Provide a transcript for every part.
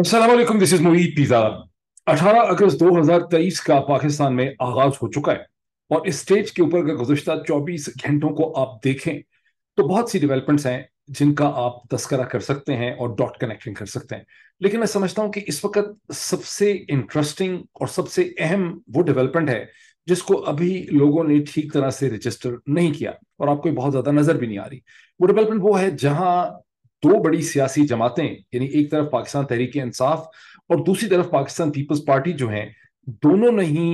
Aslam this is Moeed Pirzada 18 अगस्त 2023 का पाकिस्तान में आगाज हो चुका है और इस स्टेज के ऊपर अगर गुजशत 24 घंटों को आप देखें तो बहुत सी डेवलपमेंट्स हैं जिनका आप तस्करा कर सकते हैं और डॉट कनेक्टिंग कर सकते हैं लेकिन मैं समझता हूं कि इस वक्त सबसे इंटरेस्टिंग और सबसे अहम वो डेवलपमेंट है जिसको अभी लोगों ने ठीक तरह से रजिस्टर नहीं किया और आपको बहुत ज्यादा नजर भी नहीं आ रही वो डेवलपमेंट वो है जहां दो बड़ी सियासी जमातें यानी एक तरफ पाकिस्तान तहरीक इंसाफ और दूसरी तरफ पाकिस्तान पीपल्स पार्टी जो है दोनों ने ही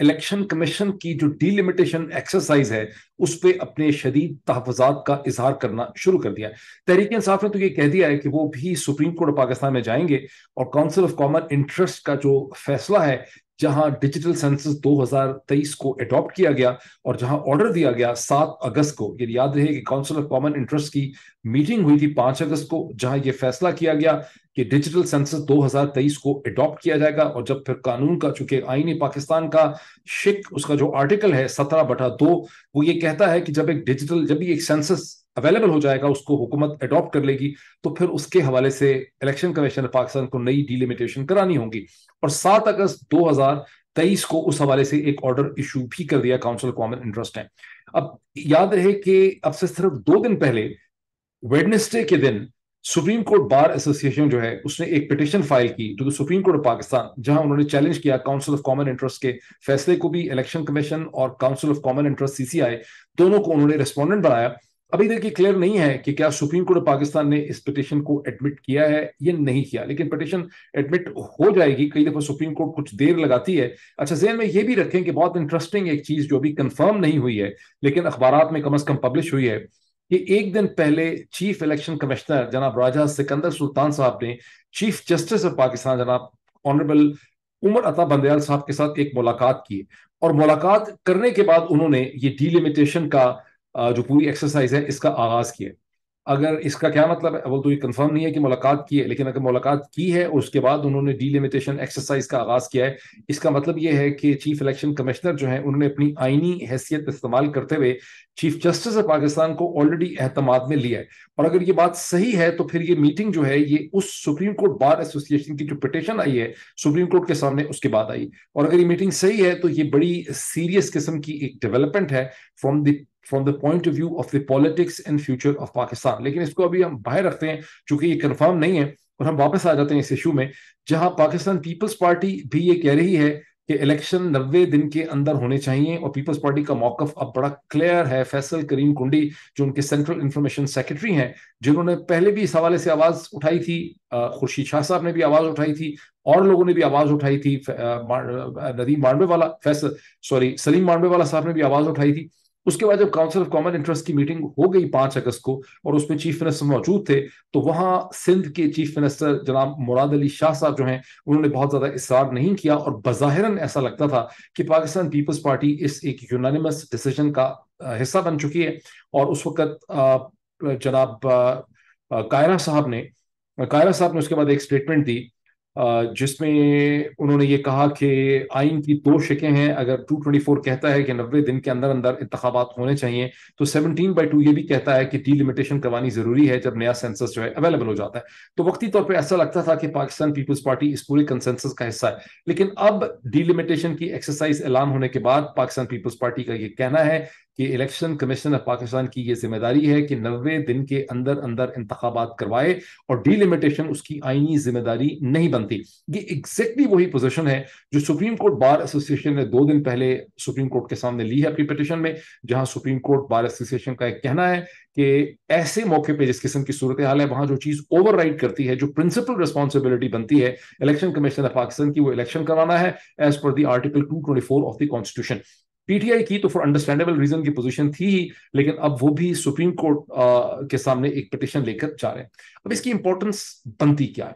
इलेक्शन कमीशन की जो डीलिमिटेशन एक्सरसाइज है उस पर अपने शदीद तहफात का इजहार करना शुरू कर दिया तहरीक इंसाफ ने तो ये कह दिया है कि वो भी सुप्रीम कोर्ट ऑफ पाकिस्तान में जाएंगे और काउंसिल ऑफ कॉमन इंटरेस्ट का जो फैसला है जहां डिजिटल सेंसस 2023 को एडॉप्ट किया गया और जहां ऑर्डर दिया गया 7 अगस्त को ये याद रहे कि काउंसिल ऑफ कॉमन इंटरेस्ट की मीटिंग हुई थी 5 अगस्त को जहां ये फैसला किया गया कि डिजिटल सेंसस 2023 को एडॉप्ट किया जाएगा और जब फिर कानून का चूंकि आईनी पाकिस्तान का शिक उसका जो आर्टिकल है सत्रह बटा दो वो ये कहता है कि जब एक डिजिटल जब भी एक सेंसस अवेलेबल हो जाएगा उसको हुकूमत अडॉप्ट कर लेगी तो फिर उसके हवाले से इलेक्शन कमीशन ऑफ पाकिस्तान को नई डिलिमिटेशन करानी होगी और सात अगस्त दो हजार तेईस को उस हवाले से एक ऑर्डर इशू भी कर दिया काउंसिल कॉमन इंटरेस्ट है अब याद रहे कि अब से सिर्फ दो दिन पहले वेडनेसडे के दिन सुप्रीम कोर्ट बार एसोसिएशन जो है उसने एक पिटिशन फाइल की to the supreme court of Pakistan जहां उन्होंने चैलेंज किया काउंसिल ऑफ कॉमन इंटरेस्ट के फैसले को भी इलेक्शन कमीशन और council of common interest CCI दोनों को उन्होंने रेस्पोंडेंट बनाया अभी तक ये क्लियर नहीं है कि क्या सुप्रीम कोर्ट ऑफ पाकिस्तान ने इस पिटिशन को एडमिट किया है या नहीं किया लेकिन पिटिशन एडमिट हो जाएगी कई दफा सुप्रीम कोर्ट कुछ देर लगाती है अच्छा जेन में ये भी रखें कि बहुत इंटरेस्टिंग एक चीज जो अभी कंफर्म नहीं हुई है लेकिन अखबार में कम अज कम पब्लिश हुई है कि एक दिन पहले चीफ इलेक्शन कमिश्नर जनाब राजा सिकंदर सुल्तान साहब ने चीफ जस्टिस ऑफ पाकिस्तान जनाब ऑनरेबल उमर अता बंदयाल साहब के साथ एक मुलाकात की और मुलाकात करने के बाद उन्होंने ये डीलिमिटेशन का जो पूरी एक्सरसाइज है इसका आगाज किया अगर इसका क्या मतलब है अवल तो ये कंफर्म नहीं है कि मुलाकात की है लेकिन अगर मुलाकात की है और उसके बाद उन्होंने डीलिमिटेशन एक्सरसाइज का आगाज किया है इसका मतलब ये है कि चीफ इलेक्शन कमिश्नर जो है उन्होंने अपनी आईनी हैसियत इस्तेमाल करते हुए चीफ जस्टिस ऑफ पाकिस्तान को ऑलरेडी अहतमाद में लिया है और अगर ये बात सही है तो फिर ये मीटिंग जो है ये उस सुप्रीम कोर्ट बार एसोसिएशन की जो पिटिशन आई है सुप्रीम कोर्ट के सामने उसके बाद आई और अगर ये मीटिंग सही है तो ये बड़ी सीरियस किस्म की एक डेवलपमेंट है from the from the point of view of the politics and future of Pakistan लेकिन इसको अभी हम बाहर रखते हैं चूंकि ये कन्फर्म नहीं है और हम वापस आ जाते हैं इस इशू में जहां पाकिस्तान पीपल्स पार्टी भी ये कह रही है कि इलेक्शन नब्बे दिन के अंदर होने चाहिए और पीपल्स पार्टी का मौकफ अब बड़ा क्लियर है फैसल करीम कुंडी जो उनके सेंट्रल इंफॉर्मेशन सेक्रेटरी हैं जिन्होंने पहले भी इस हवाले से आवाज़ उठाई थी खुर्शीद शाह साहब ने भी आवाज़ उठाई थी और लोगों ने भी आवाज़ उठाई थी नदीम मांडवे वाला फैसल सॉरी सलीम मांडवे वाला साहब ने भी आवाज़ उठाई थी उसके बाद जब काउंसिल ऑफ कॉमन इंटरेस्ट की मीटिंग हो गई पांच अगस्त को और उसमें चीफ मिनिस्टर मौजूद थे तो वहां सिंध के चीफ मिनिस्टर जनाब मुराद अली शाह साहब जो हैं उन्होंने बहुत ज्यादा इसरार नहीं किया और बजाहरन ऐसा लगता था कि पाकिस्तान पीपल्स पार्टी इस एक यूनानिमस डिसीजन का हिस्सा बन चुकी है और उस वक्त जनाब कायरा साहब ने कायरा साहब ने उसके बाद एक स्टेटमेंट दी जिसमें उन्होंने ये कहा कि आइन की दो शिकें हैं अगर 224 कहता है कि नब्बे दिन के अंदर अंदर इंतबात होने चाहिए तो 17 बाई टू ये भी कहता है कि डीलिमिटेशन करवानी ज़रूरी है जब नया सेंसस जो है अवेलेबल हो जाता है तो वक्ती तौर पर ऐसा लगता था कि पाकिस्तान पीपल्स पार्टी इस पूरे कंसेंसस का हिस्सा है लेकिन अब डीलिमिटेशन की एक्सरसाइज ऐलान होने के बाद पाकिस्तान पीपल्स पार्टी का ये कहना है कि इलेक्शन कमीशन ऑफ पाकिस्तान की यह जिम्मेदारी है कि नबे दिन के अंदर अंदर इंतबात करवाए और डीलिमिटेशन उसकी आइनी जिम्मेदारी नहीं बनती ये एग्जैक्टली वही पोजिशन है जो सुप्रीम कोर्ट बार एसोसिएशन ने दो दिन पहले सुप्रीम कोर्ट के सामने ली है अपनी पिटिशन में जहां सुप्रीम कोर्ट बार एसोसिएशन का एक कहना है कि ऐसे मौके पर जिस किस्म की सूरत हाल है वहां जो चीज ओवर करती है जो प्रिंसिपल रिस्पॉन्सिबिलिटी बनती है इलेक्शन कमीशन ऑफ पाकिस्तान की वो इलेक्शन करवाना है as per the article two twenty four of the constitution PTI की तो फॉर अंडरस्टैंडेबल रीजन की पोजीशन थी ही लेकिन अब वो भी सुप्रीम कोर्ट के सामने एक पिटिशन लेकर जा रहे हैं अब इसकी इंपॉर्टेंस बनती क्या है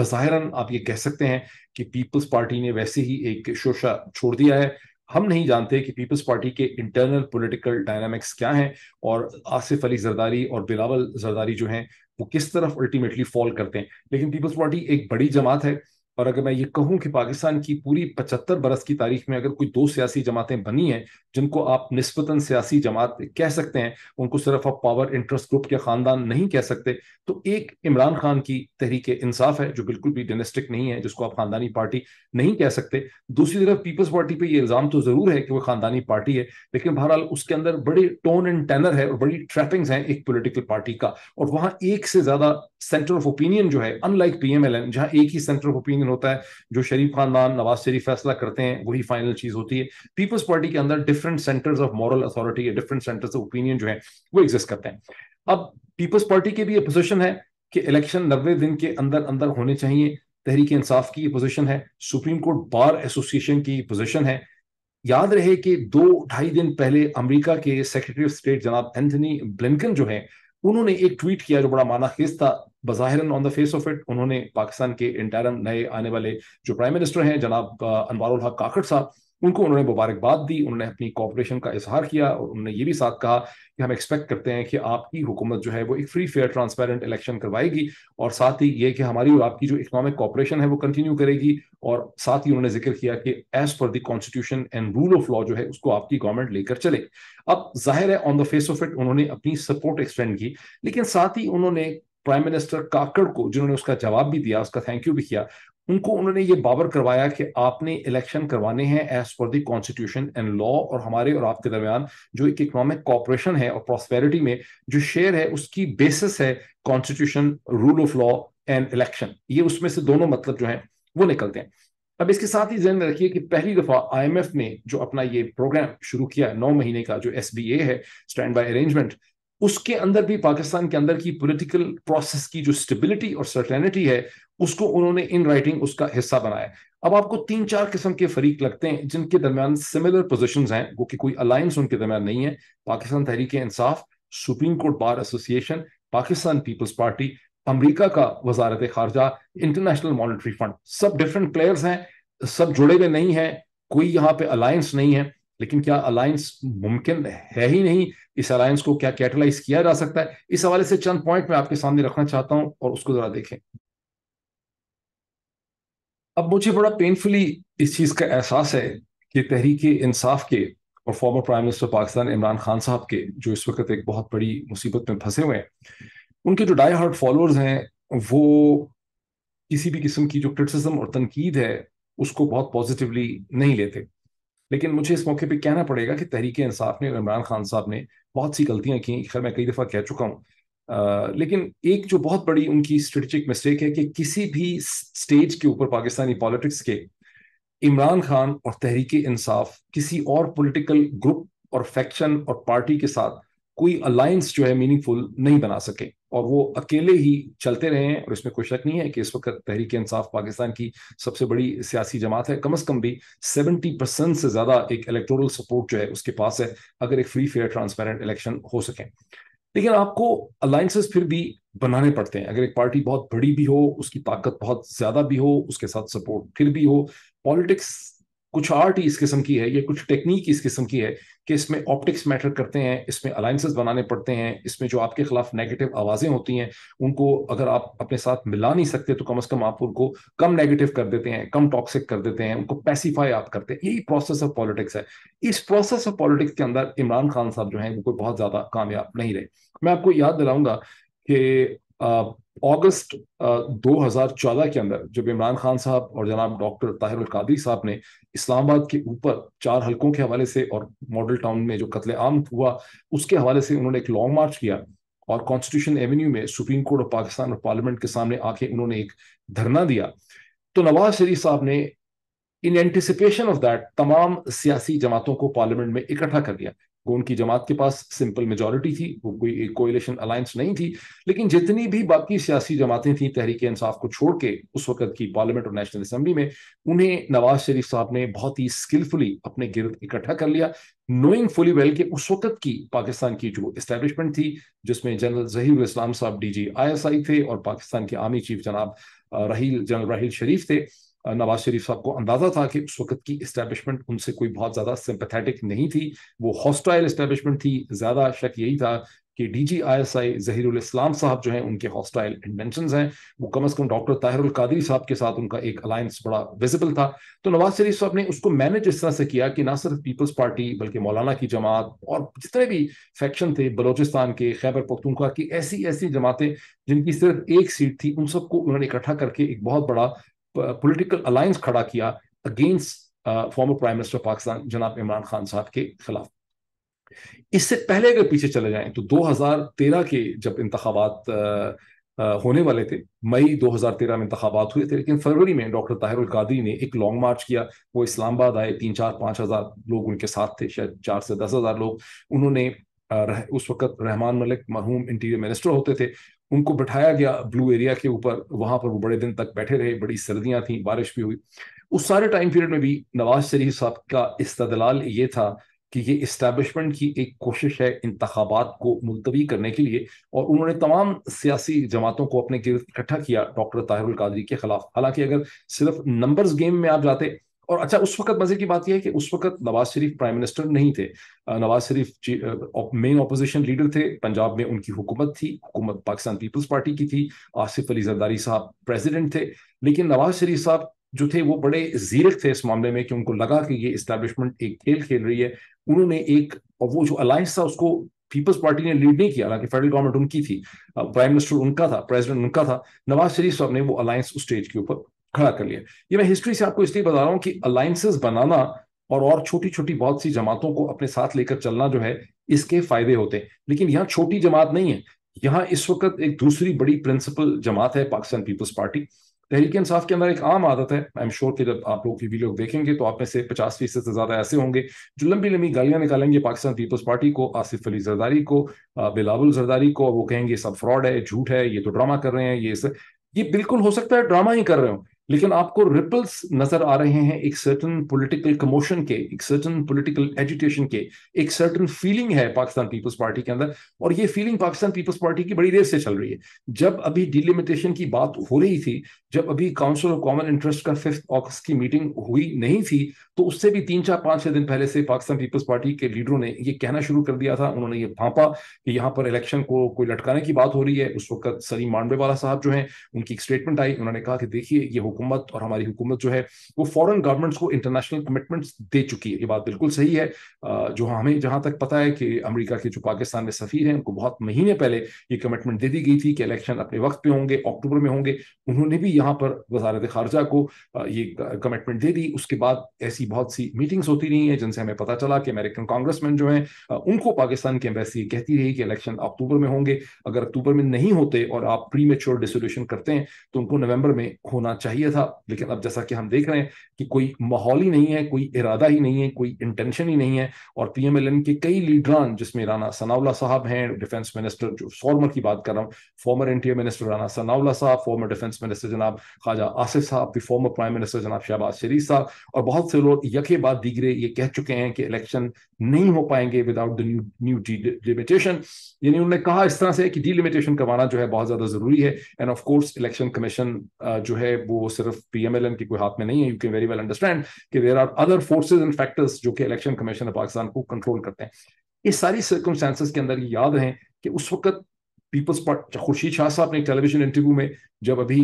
बज़ाहिरन आप ये कह सकते हैं कि पीपल्स पार्टी ने वैसे ही एक शोशा छोड़ दिया है हम नहीं जानते कि पीपल्स पार्टी के इंटरनल पॉलिटिकल डायनामिक्स क्या हैं और आसिफ अली जरदारी और बिलावल जरदारी जो हैं वो किस तरफ अल्टीमेटली फॉल करते हैं लेकिन पीपल्स पार्टी एक बड़ी जमात है और अगर मैं ये कहूं कि पाकिस्तान की पूरी पचहत्तर बरस की तारीख में अगर कोई दो सियासी जमातें बनी हैं जिनको आप निस्बतन सियासी जमात कह सकते हैं उनको सिर्फ आप पावर इंटरेस्ट ग्रुप के खानदान नहीं कह सकते तो एक इमरान खान की तहरीक इंसाफ है जो बिल्कुल भी डोमेस्टिक नहीं है जिसको आप खानदानी पार्टी नहीं कह सकते दूसरी तरफ पीपल्स पार्टी पर यह इल्ज़ाम तो ज़रूर है कि वह खानदानी पार्टी है लेकिन बहरहाल उसके अंदर बड़े टोन एंड टैनर है और बड़ी ट्रैपिंग हैं एक पोलिटिकल पार्टी का और वहाँ एक से ज़्यादा सेंटर ऑफ ओपिनियन जो है अनलाइक पी एम एल एन जहाँ एक ही सेंटर ऑफ ओपिनियन होता है जो शरीफ खानदान नवाज शरीफ फैसला करते हैं वही फाइनल चीज होती है पीपल्स पार्टी के अंदर different centres of moral authority या डिफरेंट सेंटर्स ऑफ ओपिनियन जो है वो एग्जिस्ट करते हैं अब पीपल्स पार्टी की भी ये पोजिशन है कि इलेक्शन नब्बे दिन के अंदर अंदर होने चाहिए तहरीक इंसाफ की पोजिशन है सुप्रीम कोर्ट बार एसोसिएशन की पोजिशन है याद रहे कि दो ढाई दिन पहले अमेरिका के सेक्रेटरी ऑफ स्टेट जनाब एंथनी ब्लिंकन जो है उन्होंने एक ट्वीट किया जो बड़ा माना खेज था बज़ाहिरन on the face of it उन्होंने पाकिस्तान के इंटरम नए आने वाले जो प्राइम मिनिस्टर हैं जनाब अनवारुल हक काकड़ साहब उनको उन्होंने मुबारकबाद दी उन्होंने अपनी कॉपरेशन का इजहार किया और उन्होंने ये भी साथ कहा कि हम एक्सपेक्ट करते हैं कि आपकी हुकूमत जो है वो एक फ्री फेयर ट्रांसपेरेंट इलेक्शन करवाएगी और साथ ही ये कि हमारी और आपकी जो इकनॉमिक कॉपरेशन है वो कंटिन्यू करेगी और साथ ही उन्होंने जिक्र किया कि as per the constitution and rule of law जो है उसको आपकी गवर्नमेंट लेकर चले अब जाहिर है on the face of it उन्होंने अपनी सपोर्ट एक्सटेंड की लेकिन साथ ही उन्होंने प्राइम मिनिस्टर काकड़ को जिन्होंने उसका जवाब भी दिया उसका थैंक यू भी किया उनको उन्होंने ये बाबर करवाया कि आपने इलेक्शन करवाने हैं as per constitution and law और हमारे और आपके दरमियान जो एक इकोनॉमिक कॉपरेशन है और प्रॉस्पेरिटी में जो शेयर है उसकी बेसिस है constitution rule of law and election ये उसमें से दोनों मतलब जो है वो निकलते हैं अब इसके साथ ही जहन में रखिए कि पहली दफा आईएमएफ ने जो अपना ये प्रोग्राम शुरू किया नौ महीने का जो एस है स्टैंड बाय अरेंजमेंट उसके अंदर भी पाकिस्तान के अंदर की पॉलिटिकल प्रोसेस की जो स्टेबिलिटी और सर्टेनिटी है उसको उन्होंने इन राइटिंग उसका हिस्सा बनाया अब आपको तीन चार किस्म के फरीक लगते हैं जिनके दरमियान सिमिलर पोजिशन हैं वो कि कोई अलायंस उनके दरमियान नहीं है Pakistan Tehreek Insaf supreme court bar association Pakistan Peoples Party America का वजारत खारजा इंटरनेशनल मॉनिटरी फंड सब डिफरेंट प्लेयर्स हैं सब जुड़े हुए नहीं हैं कोई यहाँ पे अलायंस नहीं है लेकिन क्या अलायंस मुमकिन है ही नहीं इस अलायंस को क्या कैटलाइज किया जा सकता है इस हवाले से चंद पॉइंट मैं आपके सामने रखना चाहता हूं और उसको जरा देखें अब मुझे बड़ा पेनफुली इस चीज़ का एहसास है कि तहरीक इंसाफ के और former prime minister Pakistan Imran Khan sahab के जो इस वक्त एक बहुत बड़ी मुसीबत में फंसे हुए हैं उनके जो डाई हार्ट फॉलोअर्स हैं वो किसी भी किस्म की जो क्रिटिसिज्म और तनकीद है उसको बहुत पॉजिटिवली नहीं लेते लेकिन मुझे इस मौके पर कहना पड़ेगा कि तहरीक इंसाफ ने इमरान खान साहब ने बहुत सी गलतियां की खैर मैं कई दफ़ा कह चुका हूँ लेकिन एक जो बहुत बड़ी उनकी स्ट्रेटिक मिस्टेक है कि किसी भी स्टेज के ऊपर पाकिस्तानी पॉलिटिक्स के इमरान खान और तहरीक इंसाफ किसी और पोलिटिकल ग्रुप और फैक्शन और पार्टी के साथ कोई अलायंस जो है मीनिंगफुल नहीं बना सके और वो अकेले ही चलते रहे हैं और इसमें कोई शक नहीं है कि इस वक्त तहरीक इंसाफ पाकिस्तान की सबसे बड़ी सियासी जमात है कम अज़ कम भी सेवेंटी परसेंट से ज़्यादा एक इलेक्टोरल सपोर्ट जो है उसके पास है अगर एक फ्री फेयर ट्रांसपेरेंट इलेक्शन हो सके लेकिन आपको अलाइंसेस फिर भी बनाने पड़ते हैं अगर एक पार्टी बहुत बड़ी भी हो उसकी ताकत बहुत ज़्यादा भी हो उसके साथ सपोर्ट फिर भी हो पॉलिटिक्स कुछ आर्ट इस किस्म की है या कुछ टेक्निक इस किस्म की है कि इसमें ऑप्टिक्स मैटर करते हैं इसमें अलाइंसेस बनाने पड़ते हैं इसमें जो आपके खिलाफ नेगेटिव आवाज़ें होती हैं उनको अगर आप अपने साथ मिला नहीं सकते तो कम से कम आप उनको कम नेगेटिव कर देते हैं कम टॉक्सिक कर देते हैं उनको पैसिफाई आप करते हैं यही प्रोसेस ऑफ पॉलिटिक्स है इस प्रोसेस ऑफ पॉलिटिक्स के अंदर इमरान खान साहब जो है उनको बहुत ज़्यादा कामयाब नहीं रहे मैं आपको याद दिलाऊंगा कि अगस्त 2014 के अंदर जब इमरान खान साहब और जनाब डॉक्टर ताहिर कादरी साहब ने इस्लामाबाद के ऊपर चार हलकों के हवाले से और मॉडल टाउन में जो कत्ले आम हुआ उसके हवाले से उन्होंने एक लॉन्ग मार्च किया और कॉन्स्टिट्यूशन एवेन्यू में सुप्रीम कोर्ट ऑफ पाकिस्तान और पार्लियामेंट के सामने आके उन्होंने एक धरना दिया तो नवाज शरीफ साहब ने इन एंटिसिपेशन ऑफ दैट तमाम सियासी जमातों को पार्लियामेंट में इकट्ठा कर दिया वो उनकी जमात के पास सिंपल मेजोरिटी थी वो कोई कोएलेशन अलायंस नहीं थी लेकिन जितनी भी बाकी सियासी जमातें थीं तहरीक इंसाफ को छोड़ के उस वक्त की पार्लियामेंट और नेशनल असम्बली में उन्हें नवाज शरीफ साहब ने बहुत ही स्किलफुली अपने गिरद इकट्ठा कर लिया नोइंग फुली वेल के उस वक्त की पाकिस्तान की जो इस्टेब्लिशमेंट थी जिसमें जनरल जहीर इस्लाम साहब डी जी आई एस आई थे और पाकिस्तान के आर्मी चीफ जनाब राहील जनरल राहील शरीफ थे नवाज शरीफ साहब को अंदाजा था कि उस वक्त की इस्टेब्लिशमेंट उनसे कोई बहुत ज़्यादा सिंपथेटिक नहीं थी वो हॉस्टाइल इस्टेब्लिशमेंट थी ज़्यादा शक यही था कि D G I S I Zaheerul Islam sahab जो हैं उनके हॉस्टाइल इंटेंशन हैं वो कम अज़ कम डॉक्टर ताहिरुल कादरी साहब के साथ उनका एक अलायंस बड़ा विजिबल था तो नवाज शरीफ साहब ने उसको मैनेज इस तरह से किया कि ना सिर्फ पीपल्स पार्टी बल्कि मौलाना की जमात और जितने भी फैक्शन थे बलोचिस्तान के खैबर पख्तूनखा की ऐसी ऐसी जमातें जिनकी सिर्फ एक सीट थी उन सबको उन्होंने इकट्ठा करके एक बहुत बड़ा पॉलिटिकल अलायंस खड़ा किया against former prime minister Pakistan जनाब इमरान खान साहब के खिलाफ इससे पहले अगर पीछे चले जाएं तो 2013 के जब इंतबात uh, uh, होने वाले थे मई 2013 में इंतबात हुए थे लेकिन फरवरी में डॉक्टर ताहिरुल कादरी ने एक लॉन्ग मार्च किया वो इस्लामाबाद आए तीन चार पाँच हज़ार लोग उनके साथ थे शायद चार से दस हज़ार लोग उन्होंने uh, उस वक्त रहमान मलिक मरहूम इंटीरियर मिनिस्टर होते थे उनको बैठाया गया ब्लू एरिया के ऊपर वहां पर वो बड़े दिन तक बैठे रहे बड़ी सर्दियां थी बारिश भी हुई उस सारे टाइम पीरियड में भी नवाज शरीफ साहब का इस्तलाल ये था कि ये इस्टेबलिशमेंट की एक कोशिश है इंतबात को मुलतवी करने के लिए और उन्होंने तमाम सियासी जमातों को अपने गिरद इकट्ठा किया डॉक्टर ताहिरुल कादरी के खिलाफ हालांकि अगर सिर्फ नंबर्स गेम में आप जाते और अच्छा उस वक्त मजे की बात यह है कि उस वक्त नवाज शरीफ प्राइम मिनिस्टर नहीं थे Nawaz Sharif main opposition leader थे पंजाब में उनकी हुकूमत थी हुकूमत पाकिस्तान पीपल्स पार्टी की थी आसिफ अली जरदारी साहब प्रेजिडेंट थे लेकिन नवाज शरीफ साहब जो थे वो बड़े जीरक थे इस मामले में कि उनको लगा कि ये इस्टेब्लिशमेंट एक खेल खेल रही है उन्होंने एक और वो जो अलायंस था उसको पीपल्स पार्टी ने लीड नहीं किया हालांकि फेडरल गवर्नमेंट उनकी थी प्राइम मिनिस्टर उनका था प्रेसिडेंट उनका था नवाज शरीफ साहब ने वो अलायंस उस स्टेज के ऊपर खड़ा कर लिया ये मैं हिस्ट्री से आपको इसलिए बता रहा हूँ कि अलायंसेस बनाना और और छोटी छोटी बहुत सी जमातों को अपने साथ लेकर चलना जो है इसके फायदे होते हैं लेकिन यहाँ छोटी जमात नहीं है यहाँ इस वक्त एक दूसरी बड़ी प्रिंसिपल जमात है पाकिस्तान पीपल्स पार्टी तहरीक इंसाफ के अंदर एक आम आदत है आई एम श्योर कि जब आप लोग टीवी देखेंगे तो आप में से पचास फीसद से ज्यादा ऐसे होंगे जो लंबी लंबी गालियां निकालेंगे पाकिस्तान पीपल्स पार्टी को आसिफ अली जरदारी को बिलावुल जरदारी को वो कहेंगे सब फ्रॉड है झूठ है ये तो ड्रामा कर रहे हैं ये ये बिल्कुल हो सकता है ड्रामा ही कर रहे हो लेकिन आपको रिपल्स नजर आ रहे हैं एक सर्टन पॉलिटिकल कमोशन के एक सर्टन पॉलिटिकल एजुटेशन के एक सर्टन फीलिंग है पाकिस्तान पीपल्स पार्टी के अंदर और ये फीलिंग पाकिस्तान पीपल्स पार्टी की बड़ी देर से चल रही है जब अभी डिलिमिटेशन की बात हो रही थी जब अभी काउंसिल ऑफ कॉमन इंटरेस्ट का फिफ्थ ऑगस्ट की मीटिंग हुई नहीं थी तो उससे भी तीन चार पांच छह दिन पहले से पाकिस्तान पीपल्स पार्टी के लीडरों ने ये कहना शुरू कर दिया था उन्होंने ये भापा कि यहाँ पर इलेक्शन को कोई लटकाने की बात हो रही है उस वक्त सलीम मांडवे वाला साहब जो है उनकी एक स्टेटमेंट आई उन्होंने कहा कि देखिए ये हुकूमत और हमारी हुकूमत जो है वो फॉरेन गवर्नमेंट्स को इंटरनेशनल कमिटमेंट्स दे चुकी है ये बात बिल्कुल सही है जो हाँ, हमें जहां तक पता है कि अमेरिका के जो पाकिस्तान में सफीर हैं उनको बहुत महीने पहले ये कमिटमेंट दे दी गई थी कि इलेक्शन अपने वक्त पे होंगे अक्टूबर में होंगे उन्होंने भी यहाँ पर वजारत खारजा को ये कमिटमेंट दे दी उसके बाद ऐसी बहुत सी मीटिंग्स होती रही हैं जिनसे हमें पता चला कि अमेरिकन कांग्रेसमैन जो हैं उनको पाकिस्तान की एम्बेसी कहती रही कि इलेक्शन अक्टूबर में होंगे अगर अक्टूबर में नहीं होते और आप प्री मेच्योर डिसोल्यूशन करते हैं तो उनको नवंबर में होना चाहिए चाहिए था लेकिन अब जैसा कि हम देख रहे हैं कि कोई माहौल ही नहीं है कोई इरादा ही नहीं है कोई इंटेंशन ही नहीं है और पीएमएलएन के कई लीडरान जिसमें राना सनावला साहब हैं डिफेंस मिनिस्टर जो फॉर्मर की बात कर रहा हूँ former interior minister Rana Sanaullah sahab former defence minister जनाब ख्वाजा आसिफ साहब भी फॉर्मर प्राइम मिनिस्टर जनाब शहबाज शरीफ साहब और बहुत से लोग यके बाद दीगरे ये कह चुके हैं कि इलेक्शन नहीं हो पाएंगे without the new new delimitation यानी उन्होंने कहा इस तरह से कि डिलिमिटेशन करवाना जो है बहुत ज्यादा जरूरी है and of course election commission जो है वो सिर्फ पीएमएलएन के कोई हाथ में नहीं है you can very well understand कि there are other forces and factors जो कि इलेक्शन कमीशन ऑफ पाकिस्तान को कंट्रोल करते हैं इस सारी सर्कमस्टांसिस के अंदर ये याद रहे कि उस वक्त पीपल्स अच्छा, पार्टी खुर्शीद शाह साहब ने एक टेलीविजन इंटरव्यू में जब अभी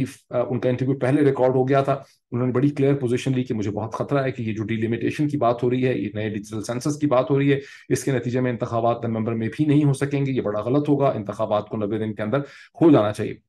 उनका इंटरव्यू पहले रिकॉर्ड हो गया था उन्होंने बड़ी क्लियर पोजीशन ली कि मुझे बहुत खतरा है कि ये जो डिलिमिटेशन की बात हो रही है ये नए डिजिटल सेंसस की बात हो रही है इसके नतीजे में इंतबात नवंबर में भी नहीं हो सकेंगे ये बड़ा गलत होगा इंतबात को नब्बे दिन के अंदर हो जाना चाहिए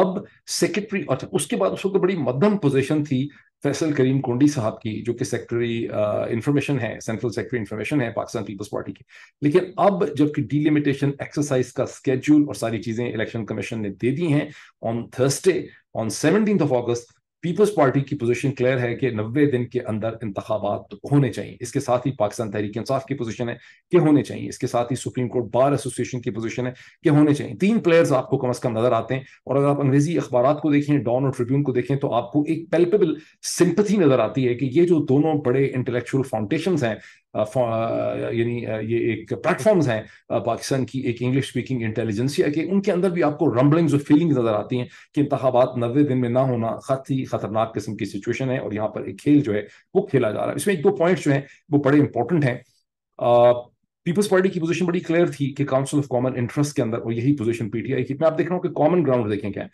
अब सेक्रेटरी अच्छा उसके बाद उसको बड़ी मध्यम पोजीशन थी फैसल करीम कोंडी साहब की जो कि सेक्रेटरी इंफॉर्मेशन है सेंट्रल सेक्रेटरी इंफॉर्मेशन है पाकिस्तान पीपल्स पार्टी की लेकिन अब जबकि डीलिमिटेशन एक्सरसाइज का स्केड्यूल और सारी चीजें इलेक्शन कमीशन ने दे दी हैं on Thursday on seventeen of August Peoples Party की पोजीशन क्लियर है कि नब्बे दिन के अंदर इंतबात होने चाहिए इसके साथ ही पाकिस्तान तहरीक इंसाफ की पोजीशन है कि होने चाहिए इसके साथ ही सुप्रीम कोर्ट बार एसोसिएशन की पोजीशन है कि होने चाहिए तीन प्लेयर्स आपको कम अज कम नजर आते हैं और अगर आप अंग्रेजी अखबार को देखें डॉन और ट्रिब्यून को देखें तो आपको एक पेल्पेबल सिंपथी नजर आती है कि ये जो दोनों बड़े इंटेलेक्चुअल फाउंडेशन हैं यानी ये एक प्लेटफॉर्म्स हैं पाकिस्तान की एक इंग्लिश स्पीकिंग इंटेलिजेंसिया के उनके अंदर भी आपको रंबलिंग्स और फीलिंग नजर आती हैं कि इंतबात नबे दिन में ना होना खत ही खतरनाक किस्म की सिचुएशन है और यहाँ पर एक खेल जो है वो खेला जा रहा है इसमें एक दो पॉइंट जो है वो बड़े इंपॉर्टेंट हैं पीपल्स पार्टी की पोजीशन बड़ी क्लियर थी कि काउंसिल ऑफ कॉमन इंटरेस्ट के अंदर और यही पोजीशन पीटीआई की मैं आप देख रहा हूँ कि कॉमन ग्राउंड देखें क्या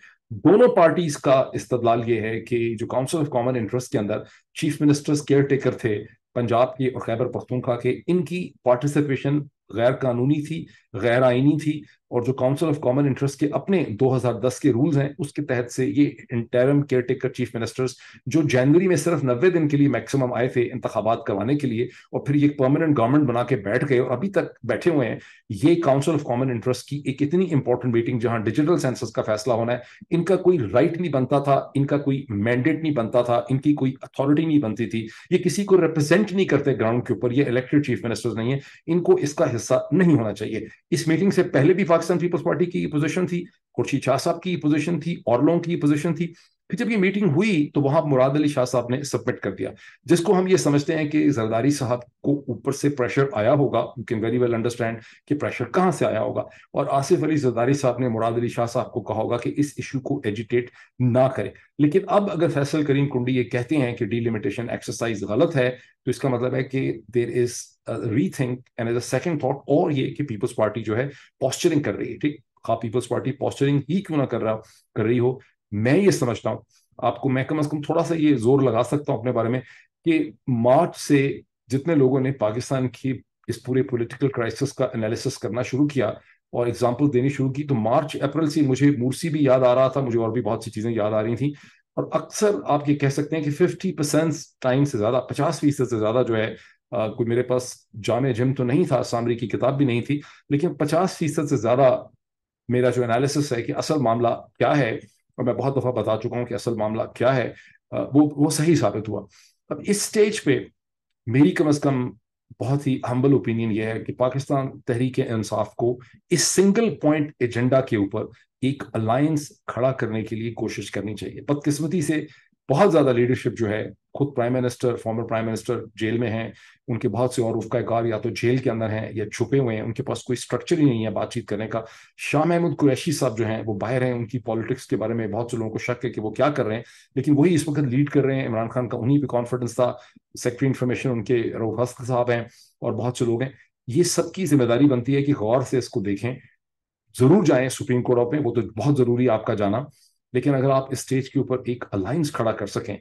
दोनों पार्टीज का इस्तदलाल ये है कि जो काउंसिल ऑफ कॉमन इंटरेस्ट के अंदर चीफ मिनिस्टर्स केयर टेकर थे पंजाब के और खैबर पख्तूनखा के इनकी पार्टिसिपेशन गैर कानूनी थी गैर आइनी थी और जो काउंसिल ऑफ कॉमन इंटरेस्ट के अपने 2010 के रूल्स हैं उसके तहत से ये interim caretaker chief ministers जो जनवरी में सिर्फ नब्बे दिन के लिए मैक्सिमम आए थे इंतबात करवाने के लिए और फिर ये परमानेंट गवर्नमेंट बना के बैठ गए और अभी तक बैठे हुए हैं ये काउंसिल ऑफ कॉमन इंटरेस्ट की एक इतनी इंपॉर्टेंट मीटिंग जहां डिजिटल सेंसस का फैसला होना है इनका कोई राइट नहीं बनता था इनका कोई मैंडेट नहीं बनता था इनकी कोई अथॉरिटी नहीं बनती थी ये किसी को रिप्रेजेंट नहीं करते ग्राउंड के ऊपर ये इलेक्टेड चीफ मिनिस्टर्स नहीं है इनको इसका हिस्सा नहीं होना चाहिए इस मीटिंग से पहले भी पाकिस्तान पीपल्स पार्टी की पोजीशन थी खुर्शीद शाह साहब की पोजीशन थी और लोगों की पोजीशन थी फिर जब ये मीटिंग हुई तो वहां मुराद अली शाह साहब ने सबमिट कर दिया जिसको हम ये समझते हैं कि जरदारी साहब को ऊपर से प्रेशर आया होगा you can very well understand कि प्रेशर कहाँ से आया होगा और आसिफ अली जरदारी साहब ने मुराद अली शाह साहब को कहा होगा कि इस इशू को एजिटेट ना करें लेकिन अब अगर फैसल करीम कुंडी ये कहते हैं कि डिलिमिटेशन एक्सरसाइज गलत है तो इसका मतलब है कि there is rethink and as a second thought और ये कि पीपल्स पार्टी जो है पॉस्चरिंग कर रही है ठीक पीपल्स पार्टी पॉस्टरिंग ही क्यों ना कर रहा कर रही हो मैं ये समझता हूँ आपको मैं कम अज कम थोड़ा सा ये जोर लगा सकता हूँ अपने बारे में कि मार्च से जितने लोगों ने पाकिस्तान की इस पूरे पॉलिटिकल क्राइसिस का एनालिसिस करना शुरू किया और एग्जाम्पल देनी शुरू की तो मार्च अप्रैल से मुझे मूर्सी भी याद आ रहा था मुझे और भी बहुत सी चीज़ें याद आ रही थी और अक्सर आप ये कह सकते हैं कि फिफ्टी परसेंट टाइम से ज़्यादा पचास फीसद से ज़्यादा जो है आ, कोई मेरे पास जाम जिम तो नहीं था सामरी की किताब भी नहीं थी लेकिन पचास फीसद से ज़्यादा मेरा जो एनालिसिस है कि असल मामला क्या है और मैं बहुत दफ़ा बता चुका हूँ कि असल मामला क्या है वो वो सही साबित हुआ अब इस स्टेज पे मेरी कम अज़ कम बहुत ही हम्बल ओपिनियन ये है कि पाकिस्तान तहरीक इंसाफ को इस सिंगल पॉइंट एजेंडा के ऊपर एक अलायंस खड़ा करने के लिए कोशिश करनी चाहिए बदकिस्मती से बहुत ज़्यादा लीडरशिप जो है खुद prime minister former prime minister jail में हैं उनके बहुत से और उफकाकार या तो जेल के अंदर हैं या छुपे हुए हैं उनके पास कोई स्ट्रक्चर ही नहीं है बातचीत करने का शाह महमूद कुरैशी साहब जो हैं वो बाहर हैं उनकी पॉलिटिक्स के बारे में बहुत से लोगों को शक है कि वो क्या कर रहे हैं लेकिन वही इस वक्त लीड कर रहे हैं इमरान खान का उन्हीं पर कॉन्फिडेंस था सेक्रेटरी इन्फॉर्मेशन उनके रोह साहब हैं और बहुत से लोग हैं ये सबकी जिम्मेदारी बनती है कि गौर से इसको देखें जरूर जाए सुप्रीम कोर्ट ऑफ में वो तो बहुत जरूरी है आपका जाना लेकिन अगर आप स्टेज के ऊपर एक अलायंस खड़ा कर सकें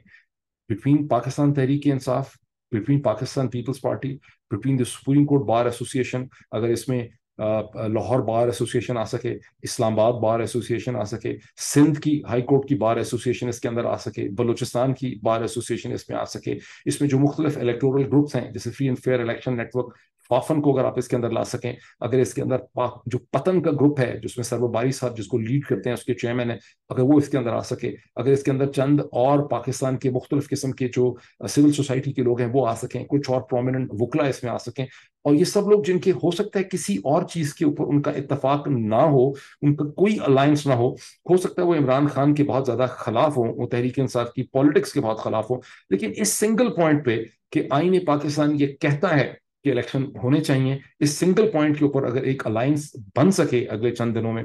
between Pakistan Tehreek Insaf, between Pakistan People's Party, between the Supreme Court Bar Association, अगर इसमें लाहौर बार एसोसिएशन आ सके इस्लामाबाद बार एसोसिएशन आ सके सिंध की हाई कोर्ट की बार एसोसिएशन इसके अंदर आ सके बलूचिस्तान की बार एसोसिएशन इसमें आ सके इसमें जो मुख्तलिफ इलेक्टोरल ग्रुप्स हैं जैसे free and fair election network FAFEN को अगर आप इसके अंदर ला सकें अगर इसके अंदर जो पतन का ग्रुप है जिसमें सर्वबारी साहब जिसको लीड करते हैं उसके चेयरमैन है अगर वो इसके अंदर आ सके अगर इसके अंदर चंद और पाकिस्तान के मुख्तलिफ किस्म के जो सिविल सोसाइटी के लोग हैं वो आ सकें कुछ और प्रोमिनेंट वकला इसमें आ सकें और ये सब लोग जिनके हो सकता है किसी और चीज के ऊपर उनका इतफाक ना हो उनका कोई अलायंस ना हो हो सकता है वो इमरान खान के बहुत ज्यादा खिलाफ हो वो तहरीक इंसाफ की पॉलिटिक्स के बहुत खिलाफ हो लेकिन इस सिंगल पॉइंट पे कि आईने पाकिस्तान ये कहता है कि इलेक्शन होने चाहिए इस सिंगल पॉइंट के ऊपर अगर एक अलायंस बन सके अगले चंद दिनों में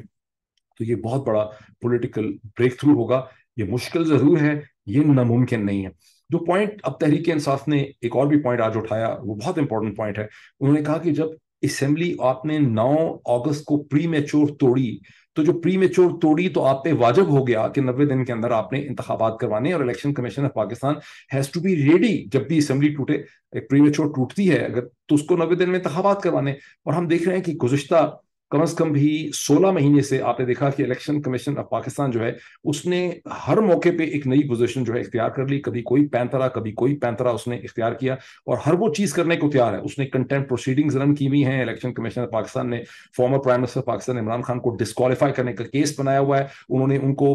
तो ये बहुत बड़ा पॉलिटिकल ब्रेक थ्रू होगा ये मुश्किल जरूर है ये नामुमकिन नहीं है जो पॉइंट अब तहरीक इंसाफ ने एक और भी पॉइंट आज उठाया वो बहुत इंपॉर्टेंट पॉइंट है उन्होंने कहा कि जब असेंबली आपने 9 अगस्त को प्री मेच्योर तोड़ी तो जो प्री मेच्योर तोड़ी तो आप पे वाजब हो गया कि नब्बे दिन के अंदर आपने इंतबात करवाने और election commission of Pakistan has to be ready जब भी असेंबली टूटे एक प्री मेच्योर टूटती है अगर तो उसको नब्बे दिन में इंतबात करवाने और हम देख रहे हैं कि गुजश्ता कम से कम भी 16 महीने से आपने देखा कि इलेक्शन कमीशन ऑफ पाकिस्तान जो है उसने हर मौके पे एक नई पोजीशन जो है इख्तियार कर ली कभी कोई पैंतरा कभी कोई पैंतरा उसने इख्तियार किया और हर वो चीज़ करने को तैयार है उसने कंटेंट प्रोसीडिंग्स रन की हुई हैं इलेक्शन कमीशन ऑफ पाकिस्तान ने former prime minister Pakistan Imran Khan को डिस्कालीफाई करने का केस बनाया हुआ है उन्होंने उनको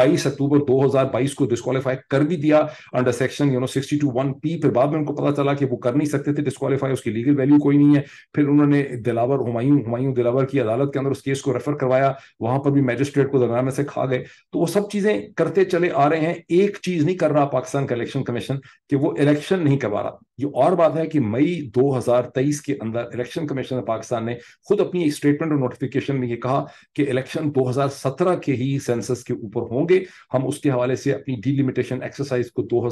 बाईस अक्टूबर दो को डिस्कालीफाई कर भी दिया under section you know sixty two one P फिर बाद में उनको पता चला कि वो कर नहीं सकते थे डिस्कालीफाई उसकी लीगल वैल्यू कोई नहीं है फिर उन्होंने दिलावर हुमायूं हुमायूं दिलावर की अदालत के अंदर उस केस को रेफर करवाया वहां पर भी मैजिस्ट्रेट को दरमियान में से खा गए तो वो सब चीजें करते चले आ रहे हैं एक चीज नहीं कर रहा पाकिस्तान का इलेक्शन कमीशन कि वो इलेक्शन नहीं करवा रहा ये और बात है कि मई दो के अंदर इलेक्शन कमीशन ऑफ पाकिस्तान ने खुद अपनी एक स्टेटमेंट और नोटिफिकेशन में ये कहा कि इलेक्शन दो के ही सेंसस के ऊपर होंगे हम उसके हवाले से अपनी डिलिमिटेशन एक्सरसाइज को दो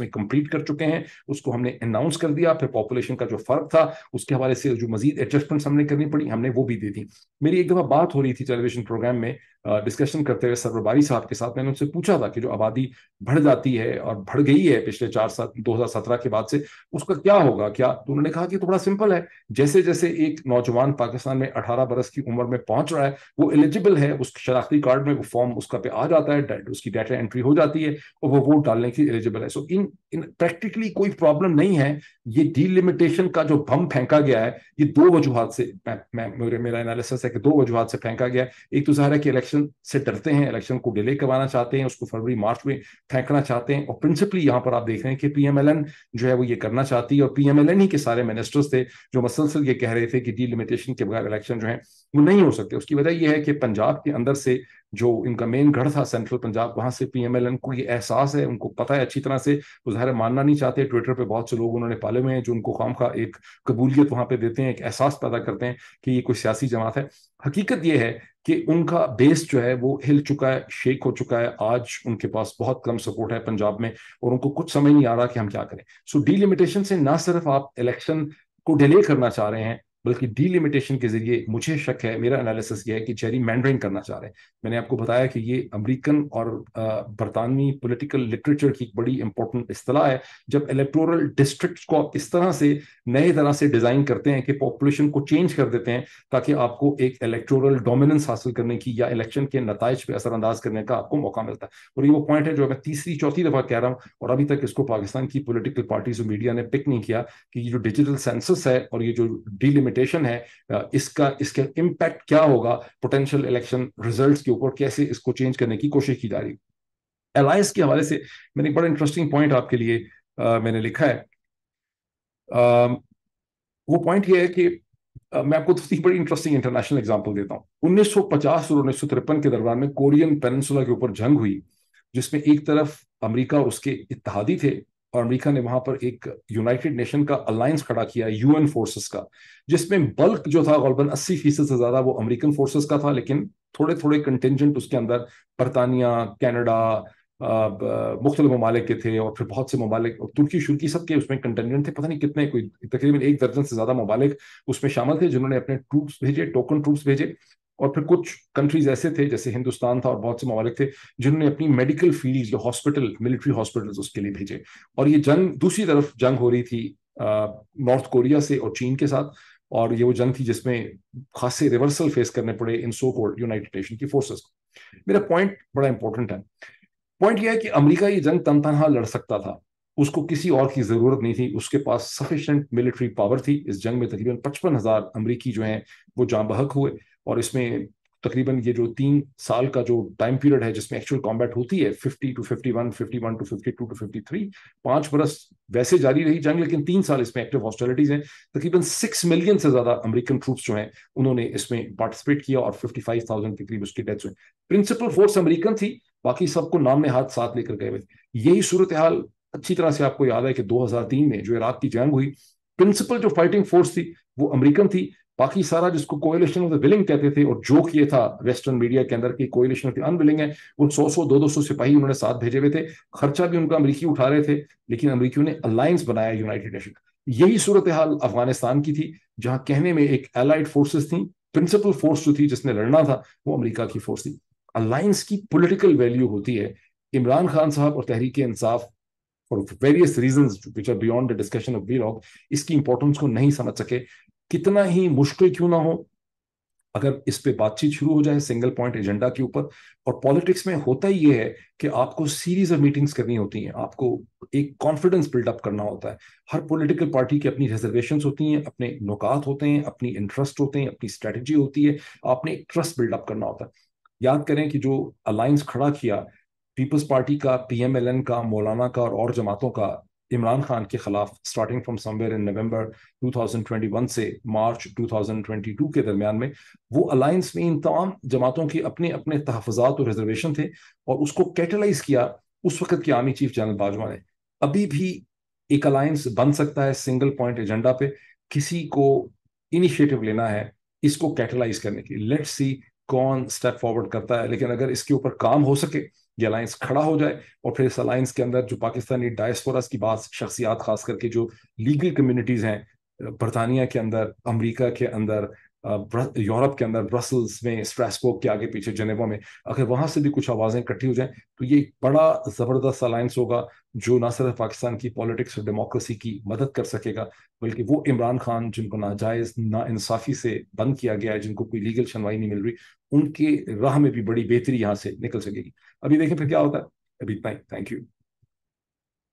में कंप्लीट कर चुके हैं उसको हमने अनाउंस कर दिया फिर पॉपुलेशन का जो फर्क था उसके हवाले से जो मजीद एडजस्टमेंट्स हमने करनी पड़ी हमने वो भी दी थी मेरी एक दफ़ा बात हो रही थी टेलीविजन प्रोग्राम में डिस्कशन करते हुए सरबारी साहब के साथ मैंने उनसे पूछा था कि जो आबादी बढ़ जाती है और बढ़ गई है पिछले चार साल दो हजार सत्रह के बाद से उसका क्या होगा क्या तो उन्होंने कहा कि थोड़ा सिंपल है जैसे जैसे एक नौजवान पाकिस्तान में अठारह बरस की उम्र में पहुंच रहा है वो एलिजिबल है उस शनाख्ती कार्ड में वो फॉर्म उसका पे आ जाता है उसकी डाटा एंट्री हो जाती है और वो वोट डालने की एलिजिबल है सो इन इन प्रैक्टिकली कोई प्रॉब्लम नहीं है ये डीलिमिटेशन का जो बम फेंका गया है ये दो वजूहत से मैं, मैं मेरा एनालिसिस है कि दो वजूहत से फेंका गया एक तो जाहिर है कि इलेक्शन इलेक्शन से डरते हैं इलेक्शन को डिले करवाना चाहते हैं उसको फरवरी मार्च में फेंकना चाहते हैं और प्रिंसिपली यहां पर आप देख रहे हैं कि पीएमएलएन जो है वो ये करना चाहती है और पीएमएलएन ही के सारे मिनिस्टर्स थे जो मसलसल ये कह रहे थे कि डीलिमिटेशन के बगैर इलेक्शन जो है वो नहीं हो सकते उसकी वजह यह है कि पंजाब के अंदर से जो इनका मेन गढ़ था सेंट्रल पंजाब वहां से पीएमएलएन को ये एहसास है उनको पता है अच्छी तरह से वो जाहिर मानना नहीं चाहते ट्विटर पे बहुत से लोग उन्होंने पाले हुए हैं जो उनको खाम खा एक कबूलियत वहां पे देते हैं एक एहसास पैदा करते हैं कि ये कोई सियासी जमात है हकीकत यह है कि उनका बेस जो है वो हिल चुका है शेक हो चुका है आज उनके पास बहुत कम सपोर्ट है पंजाब में और उनको कुछ समझ नहीं आ रहा कि हम क्या करें सो so, डीलिमिटेशन से ना सिर्फ आप इलेक्शन को डिले करना चाह रहे हैं बल्कि डीलिमिटेशन के जरिए मुझे शक है मेरा एनालिसिस ये है कि चेरी मैंड्रेन करना चाह रहे हैं मैंने आपको बताया कि ये अमेरिकन और बरतानवी पॉलिटिकल लिटरेचर की बड़ी इंपॉर्टेंट अतलाह है जब इलेक्टोरल डिस्ट्रिक्ट को आप इस तरह से नए तरह से डिज़ाइन करते हैं कि पॉपुलेशन को चेंज कर देते हैं ताकि आपको एक इलेक्टोरल डोमिनेंस हासिल करने की या इलेक्शन के नतज पर असरअंदाज करने का आपको मौका मिलता है और ये वो पॉइंट है जो मैं तीसरी चौथी दफ़ा कह रहा हूँ और अभी तक इसको पाकिस्तान की पोलिटिकल पार्टीज और मीडिया ने पिक नहीं किया कि ये जो डिजिटल सेंसस है और ये जो डीलिमिट इंटरप्रिटेशन है uh, इसका इसके इम्पैक्ट क्या होगा पोटेंशियल इलेक्शन रिजल्ट के ऊपर कैसे इसको चेंज करने की कोशिश की जा रही है एलायंस के हवाले से मैंने एक बड़ा इंटरेस्टिंग पॉइंट आपके लिए आ, uh, मैंने लिखा है आ, um, वो पॉइंट ये है कि आ, uh, मैं आपको तो बड़ी इंटरेस्टिंग इंटरनेशनल एग्जाम्पल देता हूँ 1950 और उन्नीस के दरमियान में कोरियन पेनसुला के ऊपर जंग हुई जिसमें एक तरफ अमेरिका और उसके इतिहादी थे और अमेरिका ने वहां पर एक यूनाइटेड नेशन का अलायंस खड़ा किया यूएन फोर्सेस का जिसमें बल्क जो था गौलबन अस्सी फीसद से ज्यादा वो अमेरिकन फोर्सेस का था लेकिन थोड़े थोड़े कंटेंजेंट उसके अंदर बरतानिया कैनेडा मुख्तलि ममालिक के थे और फिर बहुत से ममालिक तुर्की शुर्की सब के उसमें कंटेंजेंट थे पता नहीं कितने कोई तकरीबन एक दर्जन से ज्यादा ममालिक उसमें शामिल थे जिन्होंने अपने ट्रूप्स भेजे टोकन ट्रूप्स भेजे और फिर कुछ कंट्रीज ऐसे थे जैसे हिंदुस्तान था और बहुत से ममालिक थे जिन्होंने अपनी मेडिकल फील्ड या हॉस्पिटल मिलिट्री हॉस्पिटल उसके लिए भेजे और ये जंग दूसरी तरफ जंग हो रही थी नॉर्थ कोरिया से और चीन के साथ और ये वो जंग थी जिसमें खासे रिवर्सल फेस करने पड़े in so called United Nation की फोर्सेस को मेरा पॉइंट बड़ा इंपॉर्टेंट है पॉइंट यह है कि अमेरिका ये जंग तन तनहा लड़ सकता था उसको किसी और की जरूरत नहीं थी उसके पास सफिशेंट मिलिट्री पावर थी इस जंग में तकरीबन पचपन हजार अमरीकी जो हैं वो जाम बहक हुए और इसमें तकरीबन ये जो तीन साल का जो टाइम पीरियड है जिसमें एक्चुअल कॉम्बैट होती है fifty two fifty one fifty one two fifty two two fifty three पांच बरस वैसे जारी रही जंग लेकिन तीन साल इसमें एक्टिव हॉस्टेलिटीज हैं तकरीबन सिक्स मिलियन से ज्यादा अमेरिकन ट्रूप्स जो हैं उन्होंने इसमें पार्टिसिपेट किया और फिफ्टी फाइव थाउजेंड के करीब उसकी डेथ हुई प्रिंसिपल फोर्स अमरीकन थी बाकी सबको नाम में हाथ साथ लेकर गए हुए यही सूरत हाल अच्छी तरह से आपको याद है कि दो में जो इराक की जंग हुई प्रिंसिपल जो फाइटिंग फोर्स थी वो अमरीकन थी बाकी सारा जिसको कोयलेशन ऑफ द विलिंग कहते थे और जो किए था वेस्टर्न मीडिया के अंदर की कोयलेशन ऑफ द अनविलिंग है वो सौ सौ दो दो सौ सिपाही उन्होंने साथ भेजे हुए थे खर्चा भी उनका अमरीकी उठा रहे थे लेकिन अमरीकियों ने अलायंस बनाया यूनाइटेड नेशन यही सूरत हाल अफगानिस्तान की थी जहां कहने में एक एलाइड फोर्सेस थी प्रिंसिपल फोर्स जो थी जिसने लड़ना था वो अमरीका की फोर्स थी अलायंस की पोलिटिकल वैल्यू होती है इमरान खान साहब और तहरीक इंसाफ और various reason which are beyond the discussion of वी लॉग इसकी इंपॉर्टेंस को नहीं समझ सके कितना ही मुश्किल क्यों ना हो अगर इस पे बातचीत शुरू हो जाए सिंगल पॉइंट एजेंडा के ऊपर और पॉलिटिक्स में होता ही ये है कि आपको सीरीज ऑफ मीटिंग्स करनी होती हैं आपको एक कॉन्फिडेंस बिल्डअप करना होता है हर पॉलिटिकल पार्टी की अपनी रिजर्वेशन होती हैं अपने नुकात होते हैं अपनी इंटरेस्ट होते हैं अपनी स्ट्रेटजी होती है आपने एक ट्रस्ट बिल्डअप करना होता है याद करें कि जो अलायंस खड़ा किया पीपल्स पार्टी का पीएमएलएन का मौलाना का और, और जमातों का इमरान खान के खिलाफ starting from somewhere in November 2021 से मार्च 2022 के दरमियान में वो अलायंस में इन तमाम जमातों के अपने अपने तहफात और रिजर्वेशन थे और उसको कैटलाइज किया उस वक्त के आर्मी चीफ जनरल बाजवा ने अभी भी एक अलायंस बन सकता है सिंगल पॉइंट एजेंडा पे किसी को इनिशिएटिव लेना है इसको कैटलाइज करने की लेट्स सी कौन स्टेप फॉरवर्ड करता है लेकिन अगर इसके ऊपर काम हो सके ये अलायंस खड़ा हो जाए और फिर इस अलायंस के अंदर जो पाकिस्तानी डायस्पोरास की बात शख्सियात खास करके जो लीगल कम्युनिटीज़ हैं बरतानिया के अंदर अमरीका के अंदर यूरोप के अंदर ब्रसल्स में स्ट्रेसबोर्ग के आगे पीछे जनेवा में अगर वहाँ से भी कुछ आवाज़ें इकट्ठी हो जाएं तो ये एक बड़ा ज़बरदस्त अलायंस होगा जो ना सिर्फ पाकिस्तान की पॉलिटिक्स और डेमोक्रेसी की मदद कर सकेगा बल्कि वो इमरान खान जिनको नाजायज़ ना इंसाफी से बंद किया गया है जिनको कोई लीगल सुनवाई नहीं मिल रही उनके राह में भी बड़ी बेहतरी यहाँ से निकल सकेगी अभी देखें फिर क्या होता है अभी इतना ही थैंक यू